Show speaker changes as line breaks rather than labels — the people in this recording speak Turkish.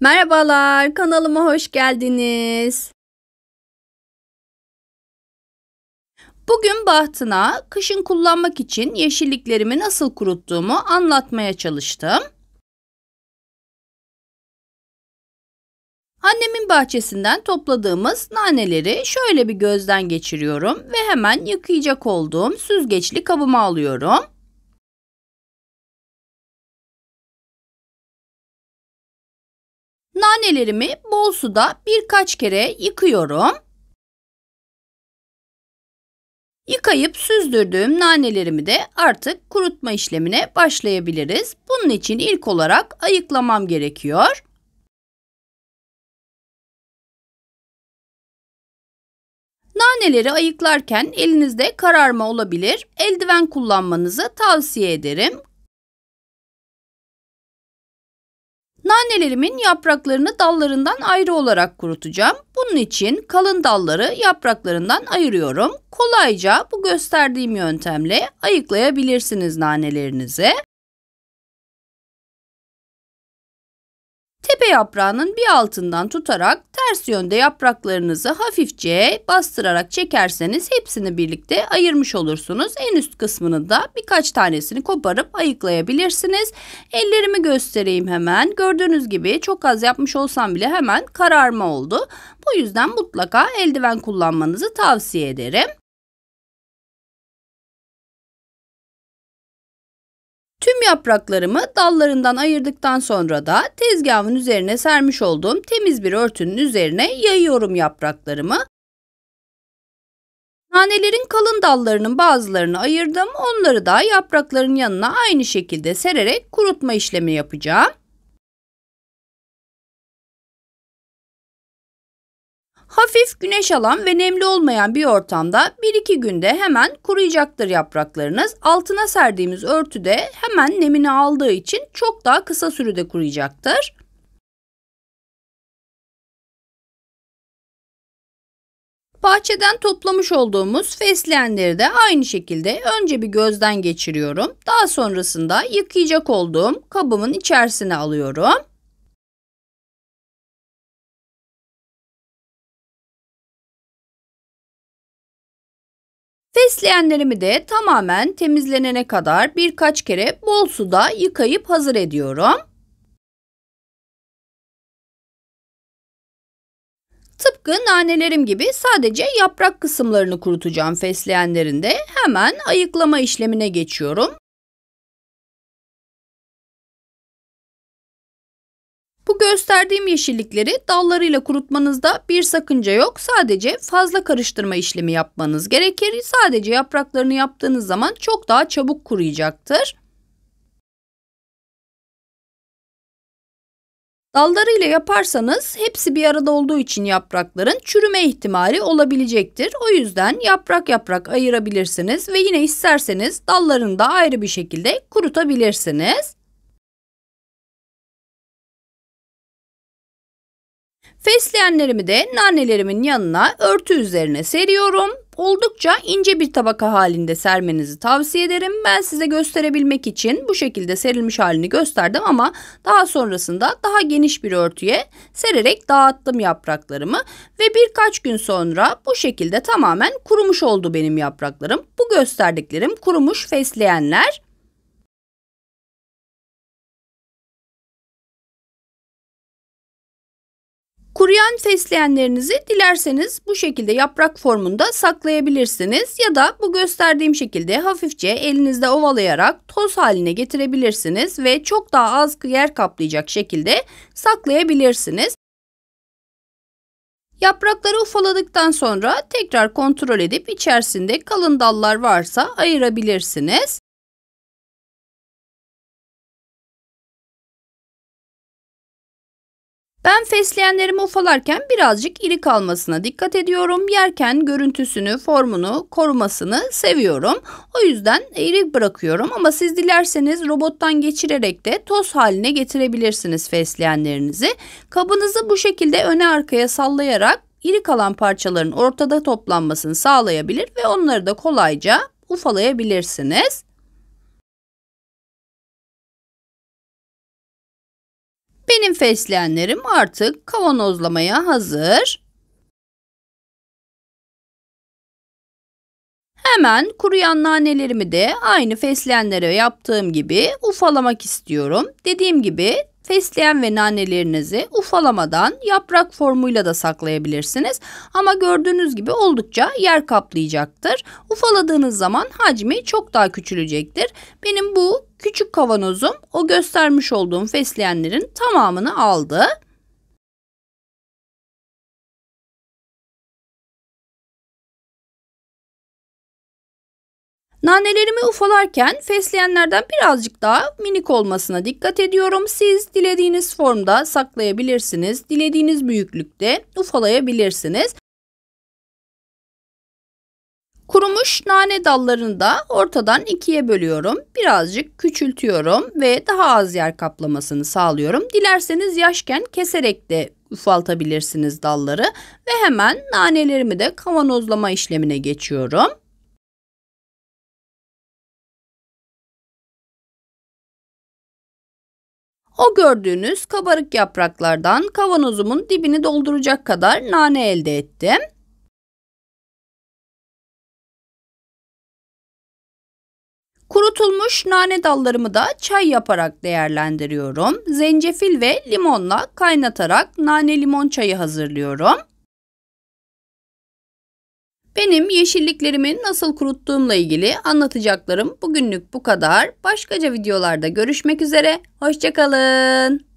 Merhabalar, kanalıma hoş geldiniz. Bugün bahtına kışın kullanmak için yeşilliklerimi nasıl kuruttuğumu anlatmaya çalıştım. Annemin bahçesinden topladığımız naneleri şöyle bir gözden geçiriyorum ve hemen yıkayacak olduğum süzgeçli kabıma alıyorum. Nanelerimi bol suda birkaç kere yıkıyorum. Yıkayıp süzdürdüğüm nanelerimi de artık kurutma işlemine başlayabiliriz. Bunun için ilk olarak ayıklamam gerekiyor. Naneleri ayıklarken elinizde kararma olabilir. Eldiven kullanmanızı tavsiye ederim. Nanelerimin yapraklarını dallarından ayrı olarak kurutacağım. Bunun için kalın dalları yapraklarından ayırıyorum. Kolayca bu gösterdiğim yöntemle ayıklayabilirsiniz nanelerinizi. Tepe yaprağının bir altından tutarak ters yönde yapraklarınızı hafifçe
bastırarak çekerseniz hepsini birlikte ayırmış olursunuz. En üst kısmını da birkaç tanesini koparıp ayıklayabilirsiniz. Ellerimi göstereyim hemen. Gördüğünüz
gibi çok az yapmış olsam bile hemen kararma oldu. Bu yüzden mutlaka eldiven kullanmanızı tavsiye ederim. Tüm yapraklarımı dallarından ayırdıktan sonra da tezgahın
üzerine sermiş olduğum temiz bir örtünün üzerine yayıyorum yapraklarımı. Nanelerin kalın dallarının bazılarını ayırdım. Onları da
yaprakların yanına aynı şekilde sererek kurutma işlemi yapacağım. Hafif güneş alan ve nemli olmayan bir ortamda 1-2 günde hemen kuruyacaktır yapraklarınız. Altına serdiğimiz örtü de hemen nemini aldığı için çok daha kısa sürede kuruyacaktır. Bahçeden toplamış olduğumuz fesleğenleri de aynı şekilde önce bir gözden
geçiriyorum.
Daha sonrasında yıkayacak olduğum kabımın içerisine alıyorum. Fesleğenlerimi de tamamen temizlenene kadar birkaç kere bol suda yıkayıp hazır ediyorum. Tıpkı nanelerim gibi sadece yaprak kısımlarını kurutacağım fesleğenlerinde hemen ayıklama işlemine geçiyorum. gösterdiğim yeşillikleri dallarıyla kurutmanızda bir sakınca yok. Sadece fazla karıştırma işlemi yapmanız gerekir. Sadece yapraklarını yaptığınız zaman çok daha çabuk kuruyacaktır. Dallarıyla yaparsanız hepsi bir arada olduğu için yaprakların çürüme ihtimali
olabilecektir. O yüzden yaprak yaprak ayırabilirsiniz ve yine isterseniz dallarını da
ayrı bir şekilde kurutabilirsiniz. Fesleğenlerimi de nanelerimin yanına örtü
üzerine seriyorum. Oldukça ince bir tabaka halinde sermenizi tavsiye ederim. Ben size gösterebilmek için bu şekilde serilmiş halini gösterdim ama daha sonrasında daha geniş bir örtüye sererek dağıttım yapraklarımı ve birkaç gün sonra bu
şekilde tamamen kurumuş oldu benim yapraklarım. Bu gösterdiklerim kurumuş fesleğenler. Kuruyan fesleğenlerinizi dilerseniz bu şekilde
yaprak formunda saklayabilirsiniz ya da bu gösterdiğim şekilde hafifçe elinizde ovalayarak toz haline getirebilirsiniz ve çok daha az yer kaplayacak şekilde saklayabilirsiniz. Yaprakları ufaladıktan sonra
tekrar kontrol edip içerisinde kalın dallar varsa ayırabilirsiniz. Ben fesleğenlerimi ufalarken birazcık iri kalmasına dikkat ediyorum.
Yerken görüntüsünü, formunu korumasını seviyorum. O yüzden iri bırakıyorum ama siz dilerseniz robottan geçirerek de toz haline getirebilirsiniz fesleğenlerinizi. Kabınızı bu şekilde öne arkaya sallayarak iri kalan parçaların ortada
toplanmasını sağlayabilir ve onları da kolayca ufalayabilirsiniz. Benim fesleğenlerim artık kavanozlamaya hazır. Hemen kuruyan nanelerimi de aynı
fesleğenlere yaptığım gibi ufalamak istiyorum. Dediğim gibi fesleğen ve nanelerinizi ufalamadan yaprak formuyla da saklayabilirsiniz. Ama gördüğünüz gibi oldukça yer kaplayacaktır. Ufaladığınız zaman hacmi çok daha küçülecektir.
Benim bu küçük kavanozum o göstermiş olduğum fesleğenlerin tamamını aldı. Nanelerimi ufalarken fesleğenlerden birazcık daha minik olmasına dikkat ediyorum. Siz dilediğiniz formda
saklayabilirsiniz. Dilediğiniz büyüklükte ufalayabilirsiniz. Kurumuş nane dallarını da ortadan ikiye bölüyorum. Birazcık küçültüyorum ve daha az yer kaplamasını sağlıyorum. Dilerseniz yaşken keserek de ufaltabilirsiniz dalları ve hemen nanelerimi de
kavanozlama işlemine geçiyorum. O gördüğünüz kabarık yapraklardan kavanozumun dibini dolduracak kadar nane elde ettim. Kurutulmuş nane dallarımı da çay yaparak değerlendiriyorum. Zencefil ve limonla
kaynatarak nane limon çayı hazırlıyorum. Benim yeşilliklerimi nasıl kuruttuğumla ilgili anlatacaklarım bugünlük bu
kadar. Başkaca videolarda görüşmek üzere. Hoşçakalın.